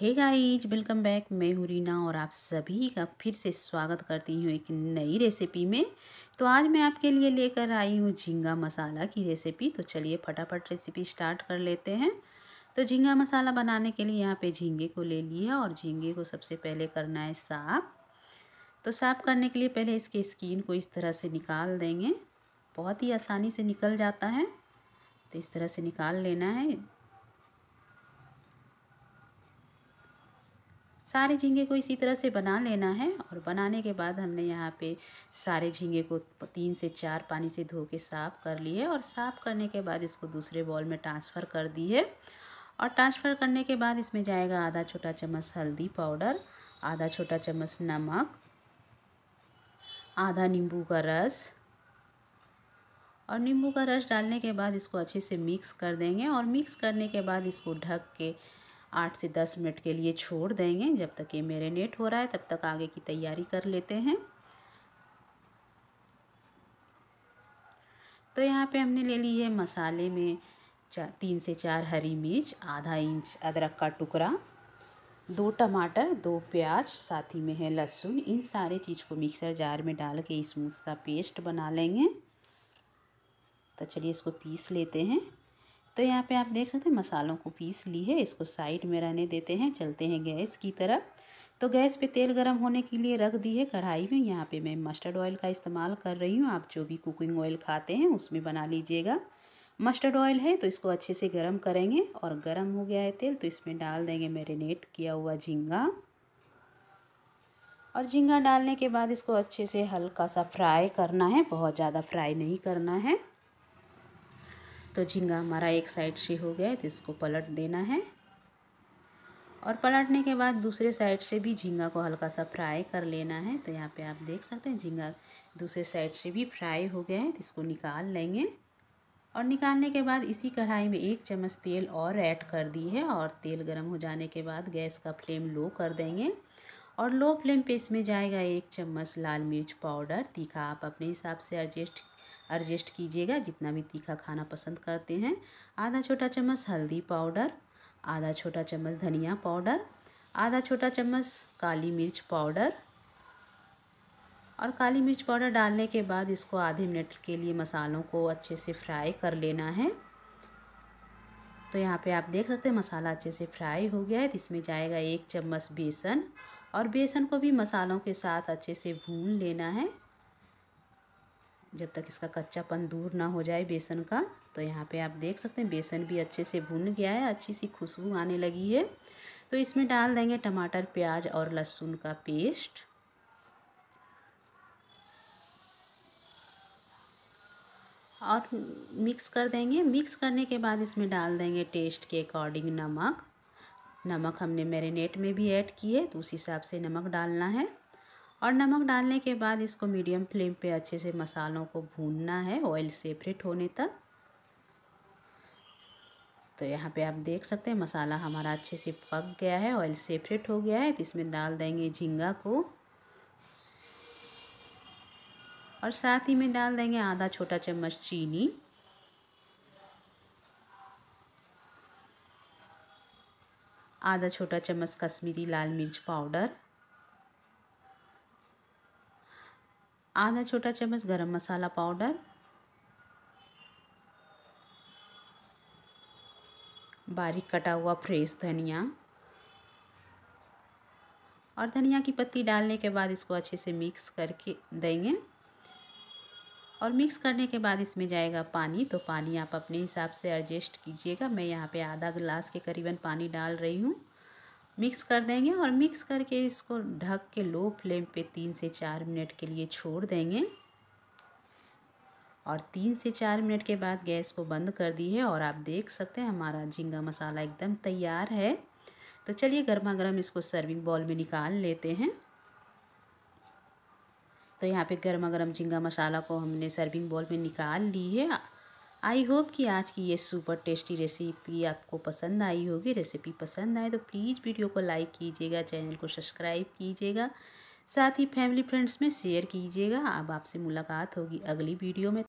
hey guys welcome back मैं हूँ रीना और आप सभी का फिर से स्वागत करती हूँ एक नई रेसिपी में तो आज मैं आपके लिए लेकर आई हूँ झींगा मसाला की रेसिपी तो चलिए फटाफट रेसिपी स्टार्ट कर लेते हैं तो झींगा मसाला बनाने के लिए यहाँ पे झींगे को ले लिया और झींगे को सबसे पहले करना है साफ तो साफ करने के लिए पहले इसके स्किन को इस तरह से निकाल देंगे बहुत ही आसानी से निकल जाता है तो इस तरह से निकाल लेना है सारे झींगे को इसी तरह से बना लेना है और बनाने के बाद हमने यहाँ पे सारे झींगे को तीन से चार पानी से धो के साफ़ कर लिए और साफ़ करने के बाद इसको दूसरे बॉल में ट्रांसफ़र कर दी है और ट्रांसफ़र करने के बाद इसमें जाएगा आधा छोटा चम्मच हल्दी पाउडर आधा छोटा चम्मच नमक आधा नींबू का रस और नींबू का रस डालने के बाद इसको अच्छे से मिक्स कर देंगे और मिक्स करने के बाद इसको ढक के आठ से दस मिनट के लिए छोड़ देंगे जब तक ये मेरीनेट हो रहा है तब तक आगे की तैयारी कर लेते हैं तो यहाँ पे हमने ले ली है मसाले में चार तीन से चार हरी मिर्च आधा इंच अदरक का टुकड़ा दो टमाटर दो प्याज साथ ही में है लहसुन इन सारे चीज़ को मिक्सर जार में डाल के स्मूथ सा पेस्ट बना लेंगे तो चलिए इसको पीस लेते हैं तो यहाँ पे आप देख सकते हैं मसालों को पीस ली है इसको साइड में रहने देते हैं चलते हैं गैस की तरफ तो गैस पे तेल गरम होने के लिए रख दी है कढ़ाई में यहाँ पे मैं मस्टर्ड ऑयल का इस्तेमाल कर रही हूँ आप जो भी कुकिंग ऑयल खाते हैं उसमें बना लीजिएगा मस्टर्ड ऑयल है तो इसको अच्छे से गर्म करेंगे और गर्म हो गया है तेल तो इसमें डाल देंगे मेरीनेट किया हुआ झींगा और झींगा डालने के बाद इसको अच्छे से हल्का सा फ्राई करना है बहुत ज़्यादा फ्राई नहीं करना है तो झींगा हमारा एक साइड से हो गया है तो इसको पलट देना है और पलटने के बाद दूसरे साइड से भी झींगा को हल्का सा फ्राई कर लेना है तो यहाँ पे आप देख सकते हैं झींगा दूसरे साइड से भी फ्राई हो गया है तो इसको निकाल लेंगे और निकालने के बाद इसी कढ़ाई में एक चम्मच तेल और ऐड कर दी है और तेल गर्म हो जाने के बाद गैस का फ्लेम लो कर देंगे और लो फ्लेम पे इसमें जाएगा एक चम्मच लाल मिर्च पाउडर तीखा आप अपने हिसाब से एडजस्ट एडजस्ट कीजिएगा जितना भी तीखा खाना पसंद करते हैं आधा छोटा चम्मच हल्दी पाउडर आधा छोटा चम्मच धनिया पाउडर आधा छोटा चम्मच काली मिर्च पाउडर और काली मिर्च पाउडर डालने के बाद इसको आधे मिनट के लिए मसालों को अच्छे से फ्राई कर लेना है तो यहाँ पे आप देख सकते हैं मसाला अच्छे से फ्राई हो गया है तो इसमें जाएगा एक चम्मच बेसन और बेसन को भी मसालों के साथ अच्छे से भून लेना है जब तक इसका कच्चापन दूर ना हो जाए बेसन का तो यहाँ पे आप देख सकते हैं बेसन भी अच्छे से भुन गया है अच्छी सी खुशबू आने लगी है तो इसमें डाल देंगे टमाटर प्याज और लहसुन का पेस्ट और मिक्स कर देंगे मिक्स करने के बाद इसमें डाल देंगे टेस्ट के अकॉर्डिंग नमक नमक हमने मैरिनेट में भी ऐड किए तो उस हिसाब से नमक डालना है और नमक डालने के बाद इसको मीडियम फ्लेम पे अच्छे से मसालों को भूनना है ऑयल सेपरेट होने तक तो यहाँ पे आप देख सकते हैं मसाला हमारा अच्छे से पक गया है ऑयल सेपरेट हो गया है तो इसमें डाल देंगे झींगा को और साथ ही में डाल देंगे आधा छोटा चम्मच चीनी आधा छोटा चम्मच कश्मीरी लाल मिर्च पाउडर आधा छोटा चम्मच गरम मसाला पाउडर बारीक कटा हुआ फ्रेश धनिया और धनिया की पत्ती डालने के बाद इसको अच्छे से मिक्स करके देंगे और मिक्स करने के बाद इसमें जाएगा पानी तो पानी आप अपने हिसाब से एडजस्ट कीजिएगा मैं यहाँ पे आधा गिलास के करीबन पानी डाल रही हूँ मिक्स कर देंगे और मिक्स करके इसको ढक के लो फ्लेम पे तीन से चार मिनट के लिए छोड़ देंगे और तीन से चार मिनट के बाद गैस को बंद कर दी है और आप देख सकते हैं हमारा झींगा मसाला एकदम तैयार है तो चलिए गर्मा गर्म इसको सर्विंग बॉल में निकाल लेते हैं तो यहाँ पे गर्मा गर्म झींगा मसाला को हमने सर्विंग बॉल में निकाल ली है आई होप कि आज की ये सुपर टेस्टी रेसिपी आपको पसंद आई होगी रेसिपी पसंद आए तो प्लीज़ वीडियो को लाइक कीजिएगा चैनल को सब्सक्राइब कीजिएगा साथ ही फैमिली फ्रेंड्स में शेयर कीजिएगा अब आपसे मुलाकात होगी अगली वीडियो में